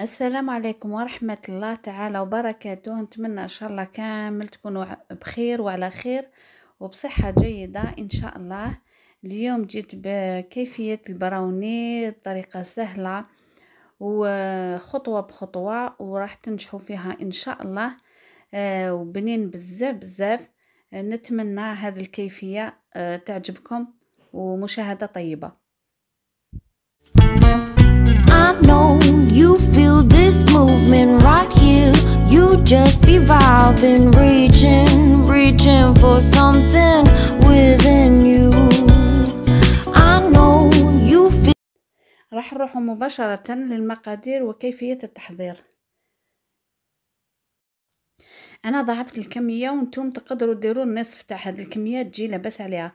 السلام عليكم ورحمة الله تعالى وبركاته نتمنى إن شاء الله كامل تكونوا بخير وعلى خير وبصحة جيدة إن شاء الله اليوم جيت بكيفية البراوني بطريقة سهلة وخطوة بخطوة وراح تنجحوا فيها إن شاء الله آه، وبنين بزاف بزاف نتمنى هذه الكيفية آه، تعجبكم ومشاهدة طيبة know you feel this movement right here You just be vibing, reaching, reaching for something within you راح نروح مباشرة للمقادير وكيفية التحضير انا ضاعفت الكميه وانتم تقدروا ديروا النصف تاع هذه الكميه تجي لاباس عليها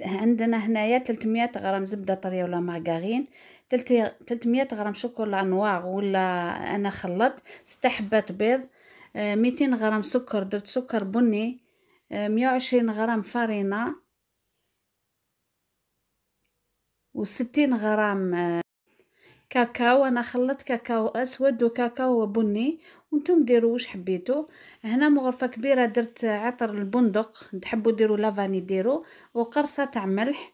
عندنا هنايا 300 غرام زبده طريه ولا مارغرين 300 غرام شوكولا نواغ ولا انا خلطت ست حبات بيض آه، ميتين غرام سكر درت سكر بني آه، مية وعشرين غرام فارينة وستين غرام آه، كاكاو انا خلطت كاكاو اسود وكاكاو بني وانتم ديروا واش حبيتو هنا مغرفه كبيره درت عطر البندق تحبوا ديروا لافاني ديروا وقرصه تاع ملح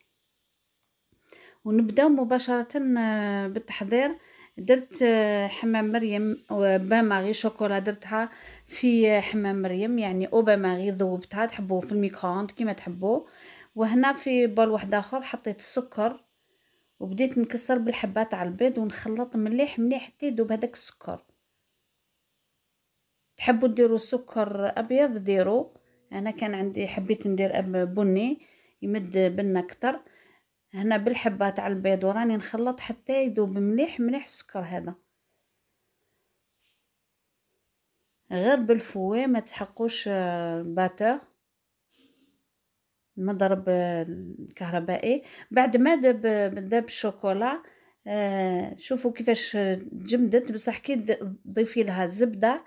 ونبداو مباشره آه، بالتحضير درت آه، حمام مريم وباماغي شوكولا درتها في آه، حمام مريم يعني اوباماغي ذوبتها تحبوه في الميكرووند كيما تحبوه وهنا في بول واحد اخر حطيت السكر وبديت نكسر بالحبه تاع البيض ونخلط مليح مليح حتى يذوب هذاك السكر تحبوا ديروا سكر ابيض ديروا انا كان عندي حبيت ندير بني يمد بنا اكثر هنا بالحبه تاع البيض وراني نخلط حتى يذوب مليح مليح السكر هذا غير بالفوي ما تحقوش آه، باتور المضرب آه، الكهربائي بعد ما داب داب الشوكولا آه، شوفوا كيفاش تجمدت بصح كي تضيفي لها زبده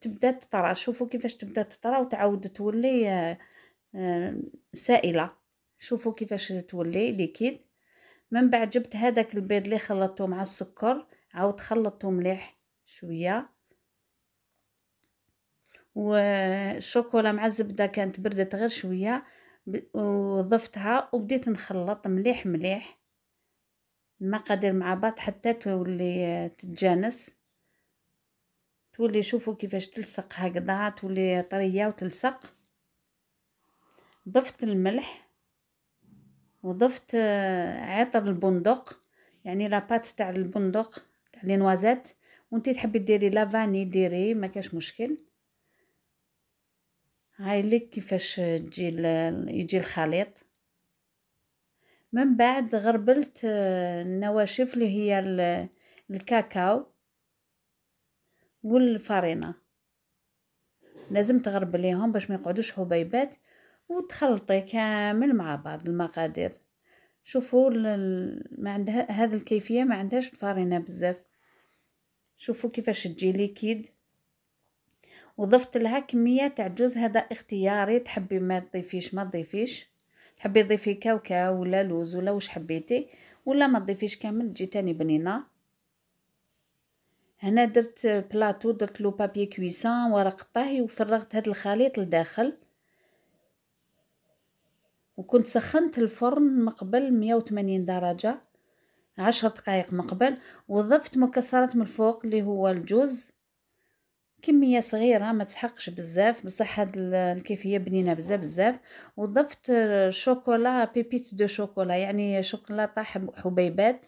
تبدا تطرى شوفوا كيفاش تبدا تطرى وتعاود تولي سائله شوفوا كيفاش تولي ليكيد من بعد جبت هذاك البيض اللي خلطته مع السكر عاود خلطته مليح شويه والشوكولا مع الزبده كانت بردت غير شويه وضفتها وبديت نخلط مليح مليح المقادير مع بعض حتى تولي تتجانس تولي شوفوا كيفاش تلصق هكذا تولي طريه وتلصق ضفت الملح وضفت آه، عطر البندق يعني لاباط تاع البندق تاع لي نوازات وانت تحبي ديري لافاني ديري ما كاش مشكل هاي لك كيفاش تجي يجي الخليط من بعد غربلت آه، النواشف اللي هي الكاكاو والفارينه لازم تغربليهم باش ما يقعدوش حبيبات وتخلطي كامل مع بعض المقادير شوفوا ما عندها هذا الكيفيه ما عندهاش الفرينه بزاف شوفوا كيفاش تجي ليكيد وضفت لها كميه تاع جوز هذا اختياري تحبي ما تضيفيش ما تضيفيش تحبي تضيفي كاوكاو ولا لوز ولا واش حبيتي ولا ما تضيفيش كامل تجي تاني بنينه هنا درت بلاطو درت لو بابي كويسان ورق طهي وفرغت هذا الخليط لداخل وكنت سخنت الفرن مقبل 180 درجة عشر دقائق مقبل وضفت مكسرات من الفوق اللي هو الجوز كمية صغيرة ما تسحقش بزاف بصح هاد الكيفية بنينة بزاف بزاف وضفت شوكولا بيبيت دو شوكولا يعني شوكولا حبيبات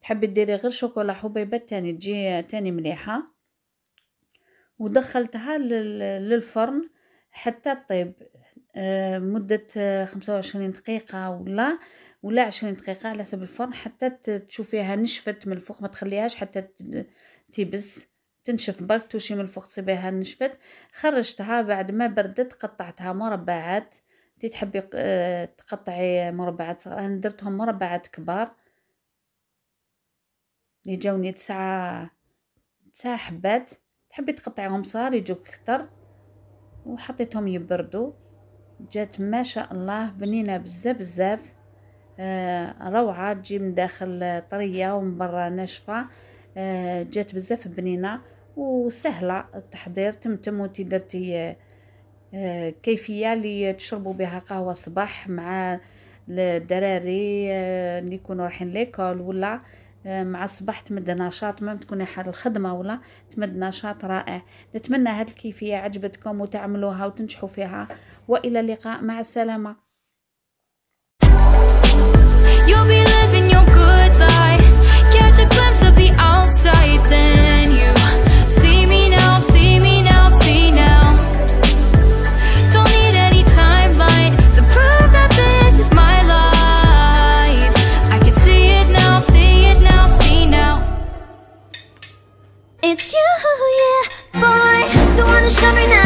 تحبي ديري غير شوكولا حبيبات تاني تجي تاني مليحة ودخلتها للفرن حتى طيب آه، مدة آه، خمسة وعشرين دقيقة ولا ولا عشرين دقيقة على حسب الفرن حتى تشوفيها نشفت من الفوق ما تخليهاش حتى تيبس تنشف برك توشي من الفوق تصيبيها نشفت خرجتها بعد ما بردت قطعتها مربعات تي تحبي آه، تقطعي مربعات صغار انا درتهم مربعات كبار لي جاوني تسعة تسعة حبات تحبي تقطعيهم صغار يجوك كتر وحطيتهم يبردوا جات ما شاء الله بنينه بزاف بزاف آه، روعه تجي من داخل طريه ومن برا ناشفه آه، جات بزاف بنينه وسهله التحضير تمتم وانت درتي آه، كيفيه اللي تشربوا بها قهوه صباح مع الدراري اللي يكونوا رايحين ليكول ولا مع الصباح تمد نشاط ما تكون حال الخدمة ولا تمد نشاط رائع نتمنى هذه الكيفية عجبتكم وتعملوها وتنجحوا فيها وإلى اللقاء مع السلامة It's you, yeah, boy, the one to showed me now.